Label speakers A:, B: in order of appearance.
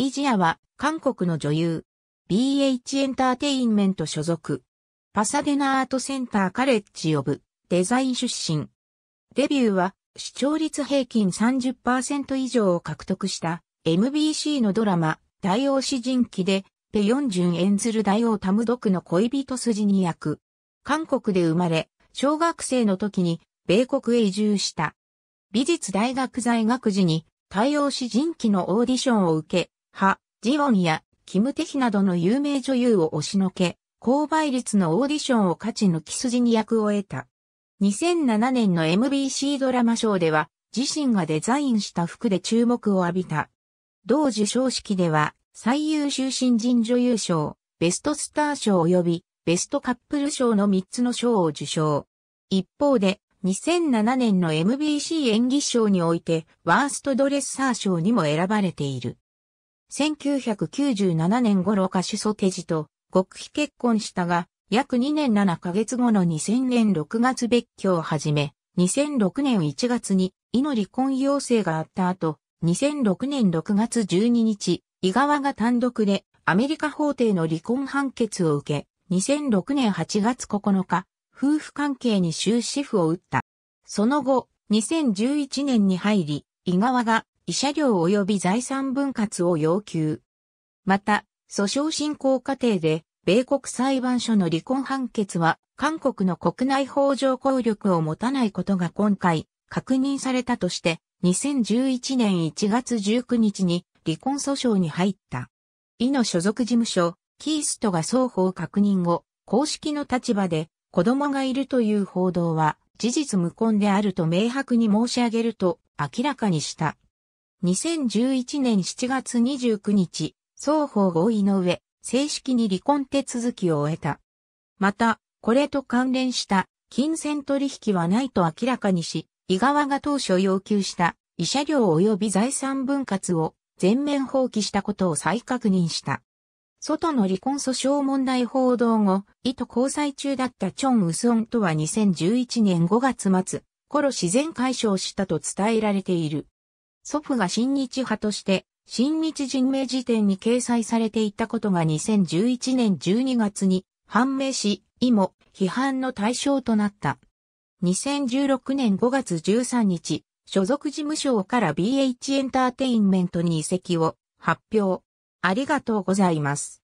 A: イジアは韓国の女優。BH エンターテインメント所属。パサデナアートセンターカレッジオブデザイン出身。デビューは視聴率平均30%以上を獲得した MBC のドラマ大王詩人記でペヨンジュン演ずる大王タムドクの恋人筋に役。韓国で生まれ、小学生の時に米国へ移住した。美術大学在学時に大王詩人記のオーディションを受け、ハ、ジオンやキムテヒなどの有名女優を押しのけ、高倍率のオーディションを勝ち抜き筋に役を得た。2007年の MBC ドラマショーでは、自身がデザインした服で注目を浴びた。同受賞式では、最優秀新人女優賞、ベストスター賞及び、ベストカップル賞の3つの賞を受賞。一方で、2007年の MBC 演技賞において、ワーストドレッサー賞にも選ばれている。1997年頃歌手ソテジと極秘結婚したが、約2年7ヶ月後の2000年6月別居を始め、2006年1月に、イの離婚要請があった後、2006年6月12日、伊川が単独でアメリカ法廷の離婚判決を受け、2006年8月9日、夫婦関係に終止符を打った。その後、2011年に入り、伊川が慰謝料及び財産分割を要求。また、訴訟進行過程で、米国裁判所の離婚判決は、韓国の国内法上効力を持たないことが今回、確認されたとして、2011年1月19日に離婚訴訟に入った。イの所属事務所、キーストが双方確認後、公式の立場で子供がいるという報道は事実無根であると明白に申し上げると明らかにした。2011年7月29日、双方合意の上、正式に離婚手続きを終えた。また、これと関連した金銭取引はないと明らかにし、伊川が当初要求した医者料及び財産分割を全面放棄したことを再確認した。外の離婚訴訟問題報道後、意図交際中だったチョン・ウソンとは2011年5月末、頃自然解消したと伝えられている。祖父が新日派として、新日人名辞典に掲載されていたことが2011年12月に判明し、以も批判の対象となった。2016年5月13日、所属事務所から BH エンターテインメントに移籍を発表。ありがとうございます。